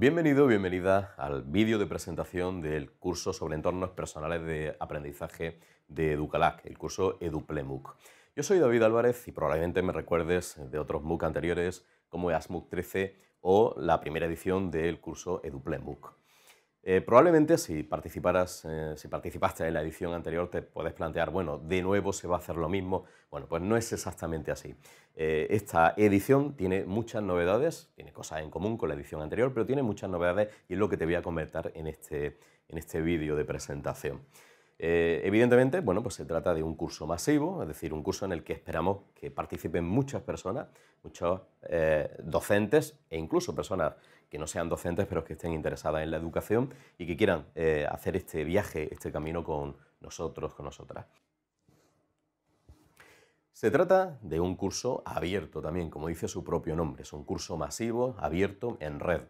Bienvenido, bienvenida al vídeo de presentación del curso sobre entornos personales de aprendizaje de Educalac, el curso EduPlemuc. Yo soy David Álvarez y probablemente me recuerdes de otros MOOC anteriores como EASMOOC 13 o la primera edición del curso EduPleMOOC. Eh, probablemente si, eh, si participaste en la edición anterior te puedes plantear, bueno, de nuevo se va a hacer lo mismo. Bueno, pues no es exactamente así. Eh, esta edición tiene muchas novedades, tiene cosas en común con la edición anterior, pero tiene muchas novedades y es lo que te voy a comentar en este, en este vídeo de presentación. Eh, evidentemente, bueno, pues se trata de un curso masivo, es decir, un curso en el que esperamos que participen muchas personas, muchos eh, docentes e incluso personas que no sean docentes pero que estén interesadas en la educación y que quieran eh, hacer este viaje, este camino con nosotros, con nosotras. Se trata de un curso abierto también, como dice su propio nombre, es un curso masivo, abierto, en red.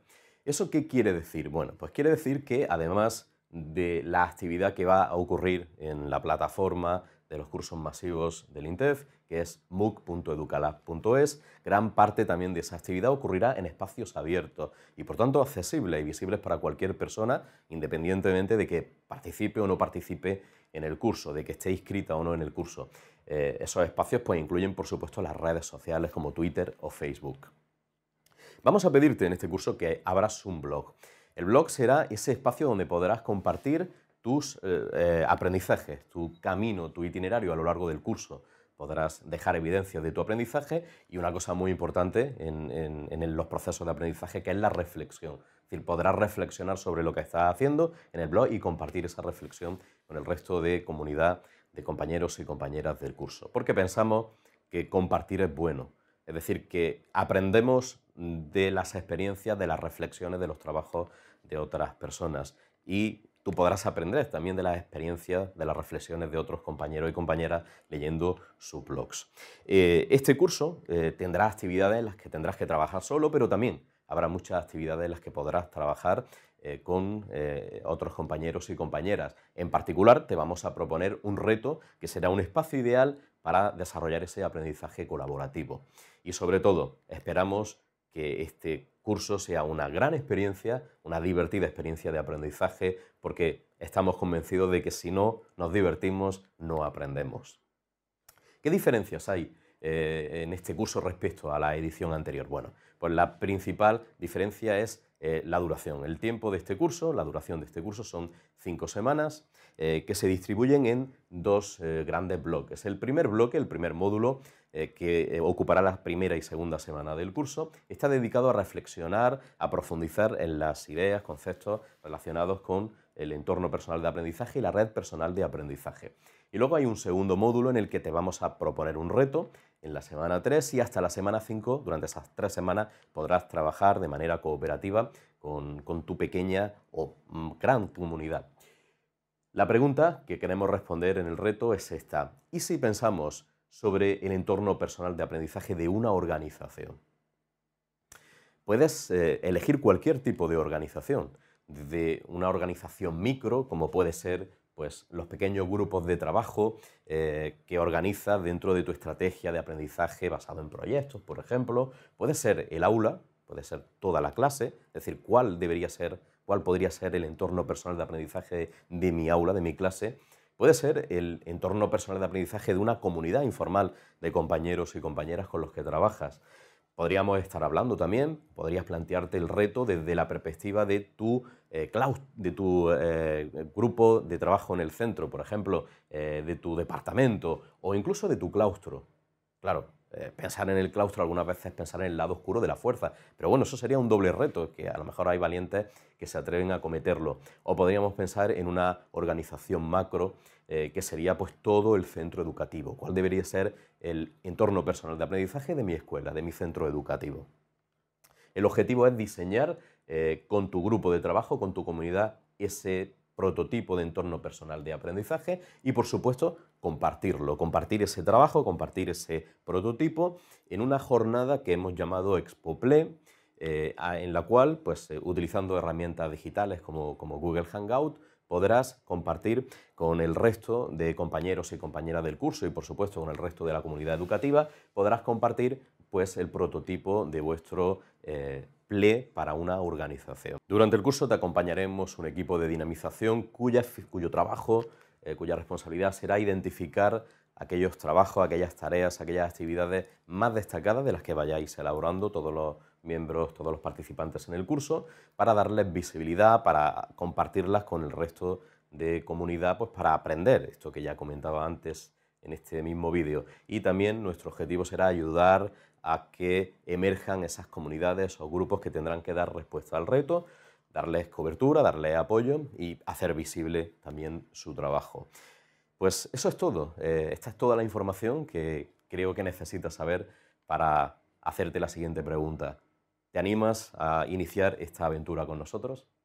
¿Eso qué quiere decir? Bueno, pues quiere decir que además de la actividad que va a ocurrir en la plataforma de los cursos masivos del INTEF, que es mooc.educalab.es. Gran parte también de esa actividad ocurrirá en espacios abiertos y por tanto accesibles y visibles para cualquier persona, independientemente de que participe o no participe en el curso, de que esté inscrita o no en el curso. Eh, esos espacios pues, incluyen, por supuesto, las redes sociales como Twitter o Facebook. Vamos a pedirte en este curso que abras un blog. El blog será ese espacio donde podrás compartir tus eh, eh, aprendizajes, tu camino, tu itinerario a lo largo del curso. Podrás dejar evidencia de tu aprendizaje y una cosa muy importante en, en los procesos de aprendizaje que es la reflexión. Es decir, podrás reflexionar sobre lo que estás haciendo en el blog y compartir esa reflexión con el resto de comunidad, de compañeros y compañeras del curso. Porque pensamos que compartir es bueno. Es decir, que aprendemos de las experiencias, de las reflexiones, de los trabajos de otras personas. Y tú podrás aprender también de las experiencias, de las reflexiones de otros compañeros y compañeras leyendo sus blogs. Eh, este curso eh, tendrá actividades en las que tendrás que trabajar solo, pero también habrá muchas actividades en las que podrás trabajar eh, con otros compañeros y compañeras. En particular, te vamos a proponer un reto que será un espacio ideal para desarrollar ese aprendizaje colaborativo. Y sobre todo, esperamos que este curso sea una gran experiencia, una divertida experiencia de aprendizaje, porque estamos convencidos de que si no nos divertimos, no aprendemos. ¿Qué diferencias hay eh, en este curso respecto a la edición anterior? Bueno, pues la principal diferencia es eh, la duración. El tiempo de este curso, la duración de este curso son cinco semanas eh, que se distribuyen en dos grandes bloques. El primer bloque, el primer módulo, eh, que eh, ocupará la primera y segunda semana del curso, está dedicado a reflexionar, a profundizar en las ideas, conceptos relacionados con el entorno personal de aprendizaje y la red personal de aprendizaje. Y luego hay un segundo módulo en el que te vamos a proponer un reto en la semana 3 y hasta la semana 5, durante esas tres semanas, podrás trabajar de manera cooperativa con tu pequeña o mm, gran comunidad. La pregunta que queremos responder en el reto es esta. ¿Y si pensamos sobre el entorno personal de aprendizaje de una organización. Puedes eh, elegir cualquier tipo de organización, desde una organización micro, como puede ser pues, los pequeños grupos de trabajo eh, que organizas dentro de tu estrategia de aprendizaje basado en proyectos, por ejemplo. Puede ser el aula, puede ser toda la clase, es decir, cuál debería ser, cuál podría ser el entorno personal de aprendizaje de mi aula, de mi clase, puede ser el entorno personal de aprendizaje de una comunidad informal de compañeros y compañeras con los que trabajas. Podríamos estar hablando también, podrías plantearte el reto desde la perspectiva de tu, eh, de tu eh, grupo de trabajo en el centro, por ejemplo, eh, de tu departamento o incluso de tu claustro. Claro, eh, pensar en el claustro, algunas veces pensar en el lado oscuro de la fuerza. Pero bueno, eso sería un doble reto, que a lo mejor hay valientes que se atreven a cometerlo. O podríamos pensar en una organización macro, eh, que sería pues todo el centro educativo. ¿Cuál debería ser el entorno personal de aprendizaje de mi escuela, de mi centro educativo? El objetivo es diseñar eh, con tu grupo de trabajo, con tu comunidad, ese prototipo de entorno personal de aprendizaje y por supuesto compartirlo, compartir ese trabajo, compartir ese prototipo en una jornada que hemos llamado ExpoPlay, Play eh, en la cual, pues, eh, utilizando herramientas digitales como, Google Hangout, podrás compartir con el resto de compañeros y compañeras del curso y por supuesto con el resto de la comunidad educativa, podrás compartir pues el prototipo de vuestro eh, ple para una organización. Durante el curso te acompañaremos un equipo de dinamización cuya, cuyo trabajo, eh, cuya responsabilidad será identificar aquellos trabajos, aquellas tareas, aquellas actividades más destacadas de las que vayáis elaborando todos los miembros, todos los participantes en el curso, para darles visibilidad, para compartirlas con el resto de comunidad, pues para aprender esto que ya comentaba antes en este mismo vídeo. Y también nuestro objetivo será ayudar a que emerjan esas comunidades o grupos que tendrán que dar respuesta al reto, darles cobertura, darles apoyo y hacer visible también su trabajo. Pues eso es todo. Eh, esta es toda la información que creo que necesitas saber para hacerte la siguiente pregunta. ¿Te animas a iniciar esta aventura con nosotros?